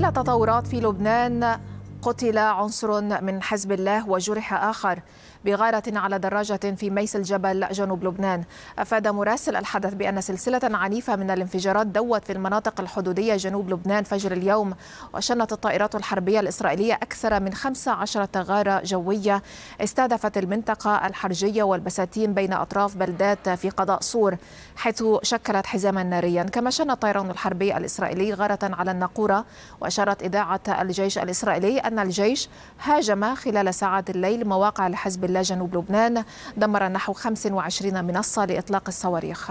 ليلة تطورات في لبنان قتل عنصر من حزب الله وجرح آخر بغارة على دراجة في ميس الجبل جنوب لبنان أفاد مراسل الحدث بأن سلسلة عنيفة من الانفجارات دوت في المناطق الحدودية جنوب لبنان فجر اليوم وشنت الطائرات الحربية الإسرائيلية أكثر من 15 غارة جوية استهدفت المنطقة الحرجية والبساتين بين أطراف بلدات في قضاء صور حيث شكلت حزاما ناريا كما شن الطيران الحربي الإسرائيلي غارة على الناقورة وأشارت إذاعة الجيش الإسرائيلي أن الجيش هاجم خلال ساعات الليل مواقع الحزب الله جنوب لبنان دمر نحو 25 منصة لإطلاق الصواريخ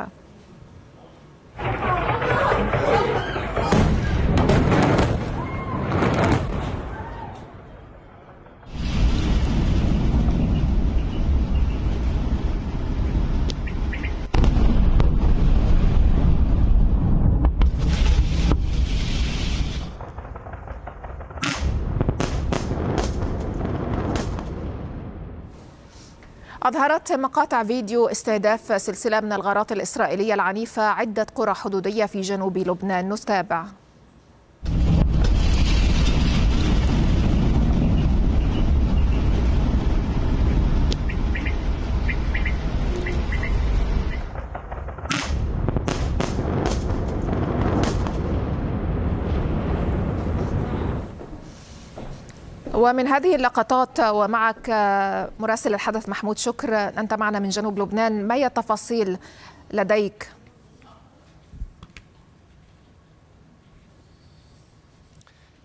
أظهرت مقاطع فيديو استهداف سلسلة من الغارات الإسرائيلية العنيفة عدة قرى حدودية في جنوب لبنان نتابع ومن هذه اللقطات ومعك آه، مراسل الحدث محمود شكر أنت معنا من جنوب لبنان ما هي التفاصيل لديك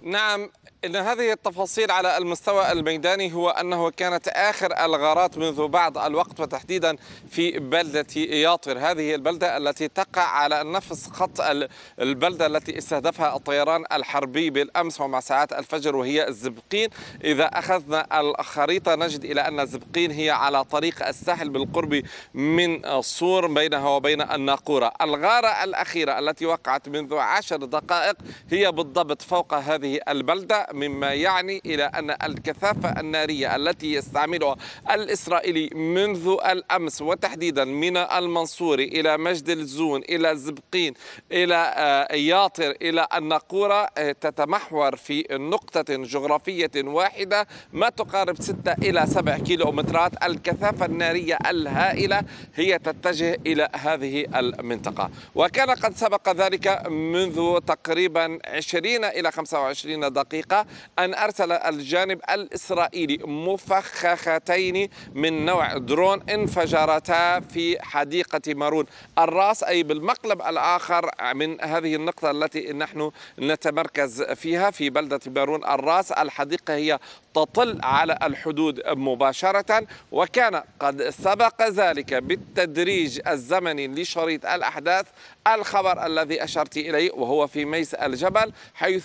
نعم إن هذه التفاصيل على المستوى الميداني هو أنه كانت آخر الغارات منذ بعض الوقت وتحديدا في بلدة ياطر هذه البلدة التي تقع على نفس خط البلدة التي استهدفها الطيران الحربي بالأمس ومع ساعات الفجر وهي الزبقين إذا أخذنا الخريطة نجد إلى أن الزبقين هي على طريق الساحل بالقرب من صور بينها وبين الناقورة الغارة الأخيرة التي وقعت منذ عشر دقائق هي بالضبط فوق هذه هذه البلدة مما يعني إلى أن الكثافة النارية التي يستعملها الإسرائيلي منذ الأمس وتحديدا من المنصور إلى مجد الزون إلى زبقين إلى آه، ياطر إلى النقورة آه، تتمحور في نقطة جغرافية واحدة ما تقارب 6 إلى 7 كيلومترات الكثافة النارية الهائلة هي تتجه إلى هذه المنطقة وكان قد سبق ذلك منذ تقريبا 20 إلى 25 25 دقيقة أن أرسل الجانب الإسرائيلي مفخختين من نوع درون انفجرتا في حديقة مارون الرأس أي بالمقلب الآخر من هذه النقطة التي نحن نتمركز فيها في بلدة مارون الرأس الحديقة هي تطل على الحدود مباشرة وكان قد سبق ذلك بالتدريج الزمني لشريط الأحداث الخبر الذي أشرت إليه وهو في ميس الجبل حيث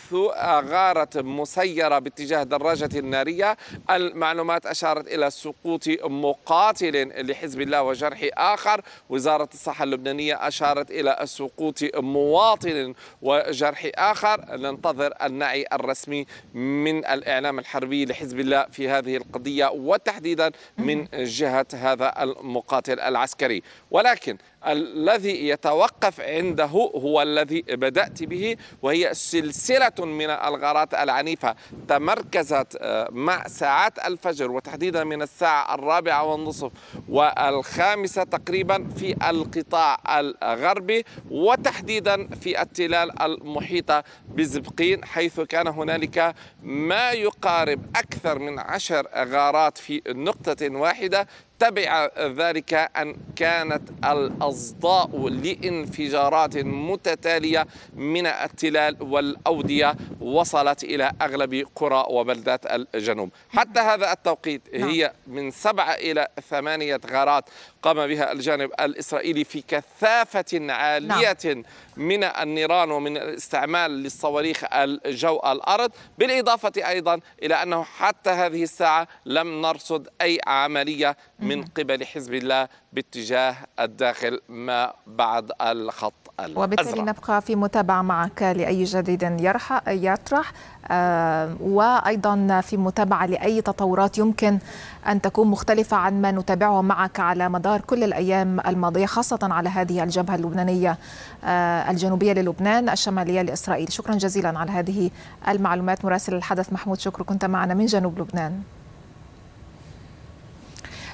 غارت مسيرة باتجاه دراجة نارية المعلومات أشارت إلى سقوط مقاتل لحزب الله وجرح آخر وزارة الصحة اللبنانية أشارت إلى سقوط مواطن وجرح آخر ننتظر النعي الرسمي من الإعلام الحربي لحزب الله في هذه القضية وتحديدا من جهة هذا المقاتل العسكري ولكن الذي يتوقف عنده هو الذي بدأت به وهي سلسلة من الغارات العنيفة تمركزت آه، مع ساعات الفجر وتحديدا من الساعة الرابعة والنصف والخامسة تقريبا في القطاع الغربي وتحديدا في التلال المحيطة بزبقين حيث كان هنالك ما يقارب أكثر من عشر غارات في نقطة واحدة تبع ذلك أن كانت الأصداء لانفجارات متتالية من التلال والأودية وصلت إلى أغلب قرى وبلدات الجنوب حتى هذا التوقيت نعم. هي من سبعة إلى ثمانية غارات قام بها الجانب الإسرائيلي في كثافة عالية نعم. من النيران ومن الاستعمال للصواريخ الجو الأرض بالإضافة أيضا إلى أنه حتى هذه الساعة لم نرصد أي عملية من قبل حزب الله باتجاه الداخل ما بعد الخط الأزرق وبالتالي نبقى في متابعة معك لأي جديد يطرح آه، وأيضا في متابعة لأي تطورات يمكن أن تكون مختلفة عن ما نتابعه معك على مدار كل الأيام الماضية خاصة على هذه الجبهة اللبنانية آه، الجنوبية للبنان الشمالية لإسرائيل شكرا جزيلا على هذه المعلومات مراسل الحدث محمود شكر كنت معنا من جنوب لبنان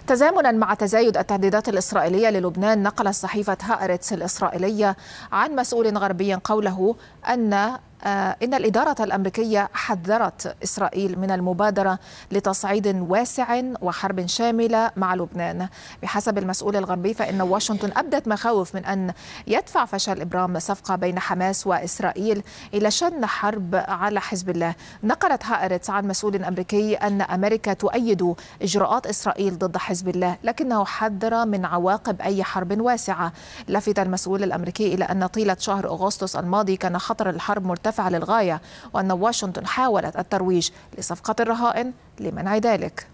تزامنا مع تزايد التهديدات الإسرائيلية للبنان نقلت صحيفة هارتس الإسرائيلية عن مسؤول غربي قوله أن آه، إن الإدارة الأمريكية حذرت إسرائيل من المبادرة لتصعيد واسع وحرب شاملة مع لبنان بحسب المسؤول الغربي فإن واشنطن أبدت مخاوف من أن يدفع فشل إبرام صفقة بين حماس وإسرائيل إلى شن حرب على حزب الله نقلت هائرتس عن مسؤول أمريكي أن أمريكا تؤيد إجراءات إسرائيل ضد حزب الله لكنه حذر من عواقب أي حرب واسعة لفت المسؤول الأمريكي إلى أن طيلة شهر أغسطس الماضي كان خطر الحرب مرتفع مرتفعة للغاية وأن واشنطن حاولت الترويج لصفقة الرهائن لمنع ذلك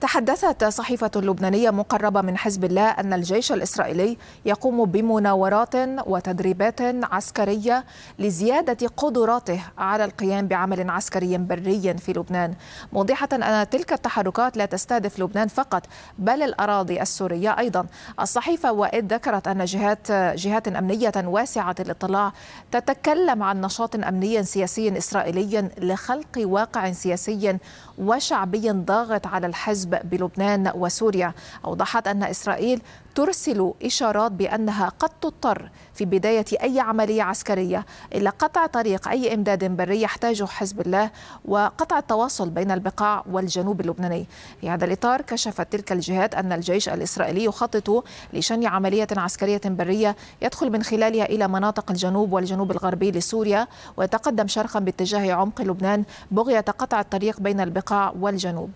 تحدثت صحيفة لبنانية مقربة من حزب الله أن الجيش الإسرائيلي يقوم بمناورات وتدريبات عسكرية لزيادة قدراته على القيام بعمل عسكري بري في لبنان موضحة أن تلك التحركات لا تستهدف لبنان فقط بل الأراضي السورية أيضا الصحيفة وإد ذكرت أن جهات, جهات أمنية واسعة الاطلاع تتكلم عن نشاط أمني سياسي إسرائيلي لخلق واقع سياسي وشعبي ضاغط على الحزب الحزب بلبنان وسوريا أوضحت أن إسرائيل ترسل إشارات بأنها قد تضطر في بداية أي عملية عسكرية إلى قطع طريق أي إمداد بري يحتاجه حزب الله وقطع التواصل بين البقاع والجنوب اللبناني في هذا الإطار كشفت تلك الجهات أن الجيش الإسرائيلي يخطط لشن عملية عسكرية برية يدخل من خلالها إلى مناطق الجنوب والجنوب الغربي لسوريا ويتقدم شرقا باتجاه عمق لبنان بغية قطع الطريق بين البقاع والجنوب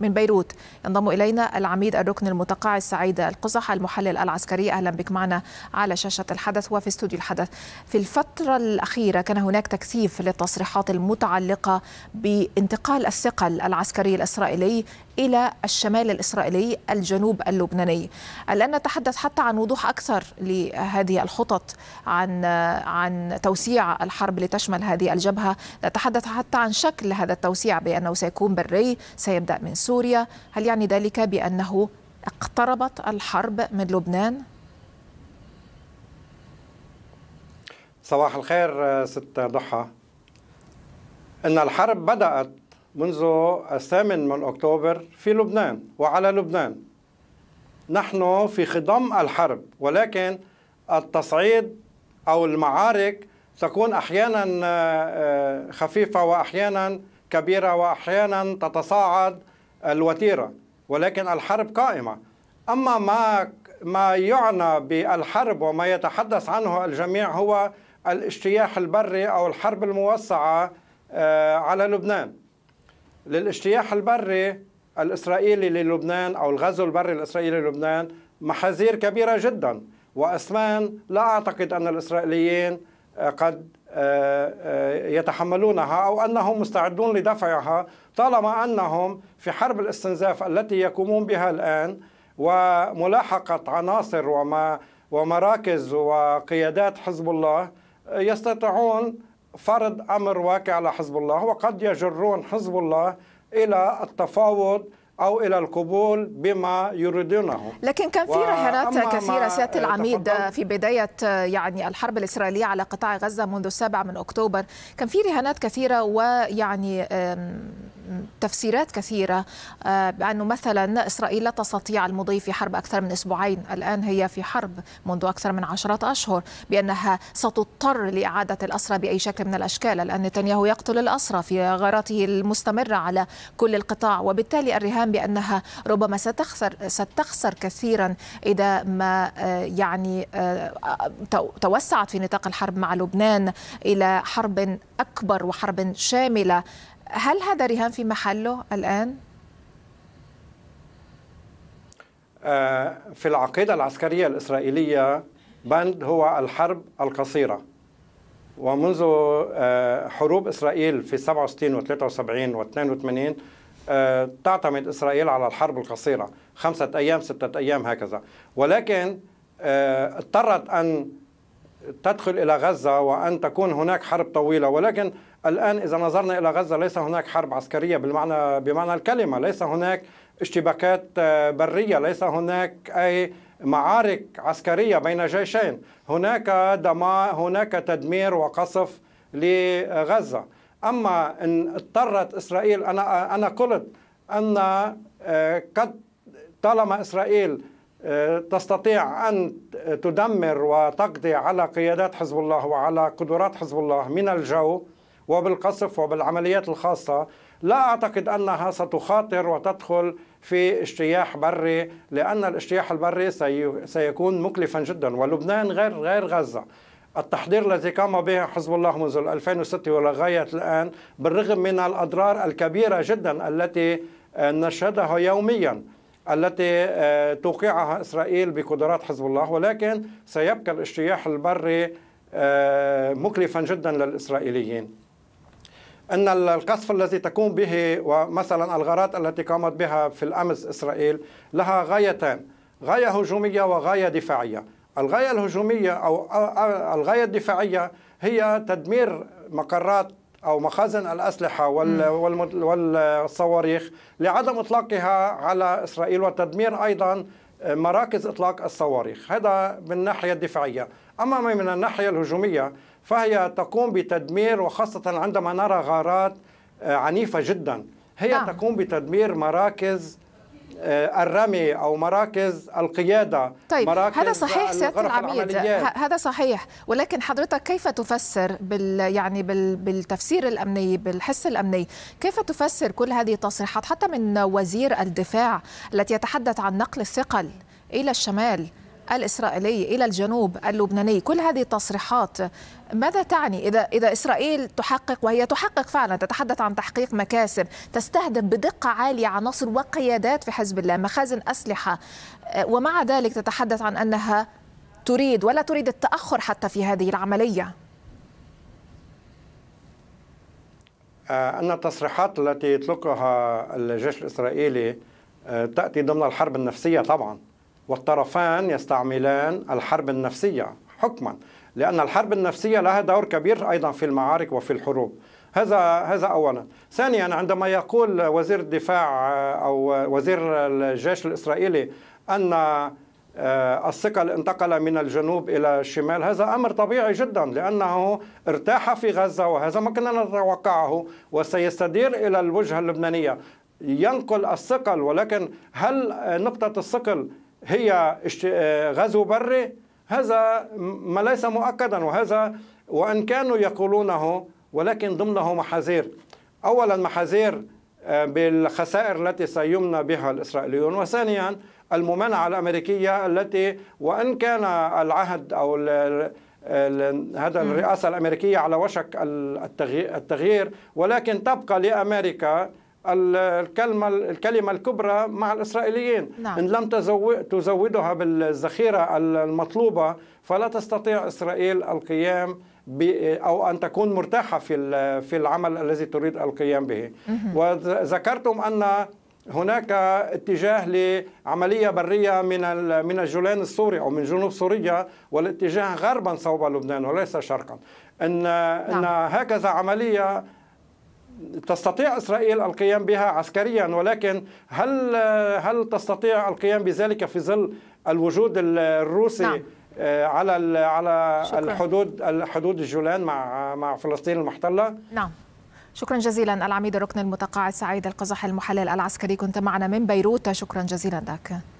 من بيروت ينضم إلينا العميد الركن المتقاعد سعيد القزح المحلل العسكري أهلا بك معنا على شاشة الحدث وفي استوديو الحدث في الفترة الأخيرة كان هناك تكثيف للتصريحات المتعلقة بانتقال الثقل العسكري الإسرائيلي إلى الشمال الإسرائيلي الجنوب اللبناني الآن نتحدث حتى عن وضوح أكثر لهذه الخطط عن عن توسيع الحرب لتشمل هذه الجبهة نتحدث حتى عن شكل هذا التوسيع بأنه سيكون بري سيبدأ من سوريا هل يعني ذلك بأنه اقتربت الحرب من لبنان؟ صباح الخير آه، ست ضحى ان الحرب بدات منذ الثامن من أكتوبر في لبنان وعلى لبنان نحن في خضم الحرب ولكن التصعيد أو المعارك تكون أحيانا آه، آه، خفيفة وأحيانا كبيرة وأحيانا تتصاعد الوتيرة ولكن الحرب قائمة أما ما ما يعنى بالحرب وما يتحدث عنه الجميع هو الاجتياح البري أو الحرب الموسعة آه، على لبنان للاجتياح البري الإسرائيلي للبنان أو الغزو البري الإسرائيلي للبنان محاذير كبيرة جدا وأثمان لا أعتقد أن الإسرائيليين قد آه، آه، يتحملونها أو أنهم مستعدون لدفعها طالما أنهم في حرب الاستنزاف التي يقومون بها الآن وملاحقة عناصر وما ومراكز وقيادات حزب الله يستطيعون فرض امر واقع على حزب الله وقد يجرون حزب الله الى التفاوض او الى القبول بما يريدونه لكن كان في رهانات كثيره سياده العميد آه، في بدايه آه، يعني الحرب الاسرائيليه على قطاع غزه منذ 7 من اكتوبر كان في رهانات كثيره ويعني تفسيرات كثيرة آه، بأنه مثلا إسرائيل لا تستطيع المضي في حرب أكثر من أسبوعين الآن هي في حرب منذ أكثر من عشرات أشهر بأنها ستضطر لإعادة الأسرى بأي شكل من الأشكال الآن نتنياهو يقتل الأسرى في غاراته المستمرة على كل القطاع وبالتالي الرهان بأنها ربما ستخسر, ستخسر كثيرا إذا ما آه، يعني آه، توسعت في نطاق الحرب مع لبنان إلى حرب أكبر وحرب شاملة هل هذا رهان في محله الآن؟ آه، في العقيدة العسكرية الإسرائيلية بند هو الحرب القصيرة ومنذ آه، حروب إسرائيل في 67 و 73 و 82 تعتمد إسرائيل على الحرب القصيرة خمسة أيام ستة أيام هكذا ولكن آه، اضطرت أن تدخل إلى غزة وأن تكون هناك حرب طويلة ولكن الآن إذا نظرنا إلى غزة ليس هناك حرب عسكرية بالمعنى بمعنى الكلمة ليس هناك اشتباكات آه، برية ليس هناك أي معارك عسكرية بين جيشين هناك دماء هناك تدمير وقصف لغزة أما إن اضطرت إسرائيل أنا أنا قلت أن آه، قد طالما إسرائيل آه، تستطيع أن تدمر وتقضي على قيادات حزب الله وعلى قدرات حزب الله من الجو وبالقصف وبالعمليات الخاصة لا أعتقد أنها ستخاطر وتدخل في اجتياح بري لأن الاجتياح البري سيكون مكلفا جدا ولبنان غير غير غزة التحضير الذي قام به حزب الله منذ 2006 ولغاية الآن بالرغم من الأضرار الكبيرة جدا التي آه، نشهدها يوميا التي آه، توقعها إسرائيل بقدرات حزب الله ولكن سيبقى الاجتياح البري آه، مكلفا جدا للإسرائيليين ان القصف الذي تقوم به ومثلا الغارات التي قامت بها في الامس اسرائيل لها غايتان غايه هجوميه وغايه دفاعيه الغايه الهجوميه او الغايه الدفاعيه هي تدمير مقرات او مخازن الاسلحه والصواريخ لعدم اطلاقها على اسرائيل وتدمير ايضا مراكز اطلاق الصواريخ هذا من الناحيه الدفاعيه اما من الناحيه الهجوميه فهي تقوم بتدمير وخاصة عندما نرى غارات آه، عنيفة جدا هي نعم. تقوم بتدمير مراكز آه، الرمي او مراكز القياده طيب مراكز هذا صحيح سياده العميد هذا صحيح ولكن حضرتك كيف تفسر بال يعني بال بالتفسير الامني بالحس الامني كيف تفسر كل هذه التصريحات حتى من وزير الدفاع التي يتحدث عن نقل الثقل الى الشمال الإسرائيلي إلى الجنوب اللبناني كل هذه التصريحات ماذا تعني إذا إذا إسرائيل تحقق وهي تحقق فعلا تتحدث عن تحقيق مكاسب تستهدف بدقة عالية عناصر وقيادات في حزب الله مخازن أسلحة آه، ومع ذلك تتحدث عن أنها تريد ولا تريد التأخر حتى في هذه العملية آه، أن التصريحات التي يطلقها الجيش الإسرائيلي آه، تأتي ضمن الحرب النفسية طبعاً والطرفان يستعملان الحرب النفسية حكما لأن الحرب النفسية لها دور كبير أيضا في المعارك وفي الحروب هذا هذا اولا ثانيا عندما يقول وزير الدفاع آه، او وزير الجيش الاسرائيلي ان آه، الثقل انتقل من الجنوب الى الشمال هذا امر طبيعي جدا لانه ارتاح في غزه وهذا ما كنا نتوقعه وسيستدير الى الوجهه اللبنانيه ينقل الثقل ولكن هل نقطه الثقل هي غزو بري هذا ما ليس مؤكدا وهذا وان كانوا يقولونه ولكن ضمنه محاذير اولا محاذير آه، بالخسائر التي سيمنى بها الاسرائيليون وثانيا الممانعه الامريكيه التي وان كان العهد او هذا الرئاسه الامريكيه على وشك التغيير ولكن تبقى لامريكا الكلمة الكلمة الكبرى مع الإسرائيليين نعم. إن لم تزودها بالذخيرة المطلوبة فلا تستطيع إسرائيل القيام أو أن تكون مرتاحة في في العمل الذي تريد القيام به وذكرتم أن هناك اتجاه لعملية برية من من الجولان السوري أو من جنوب سوريا والاتجاه غربا صوب لبنان وليس شرقا إن, نعم. إن هكذا عملية تستطيع اسرائيل القيام بها عسكريا ولكن هل هل تستطيع القيام بذلك في ظل الوجود الروسي نعم. آه، على على شكرا. الحدود الحدود الجولان مع مع فلسطين المحتله نعم شكرا جزيلا العميد الركن المتقاعد سعيد القزح المحلل العسكري كنت معنا من بيروت شكرا جزيلا لك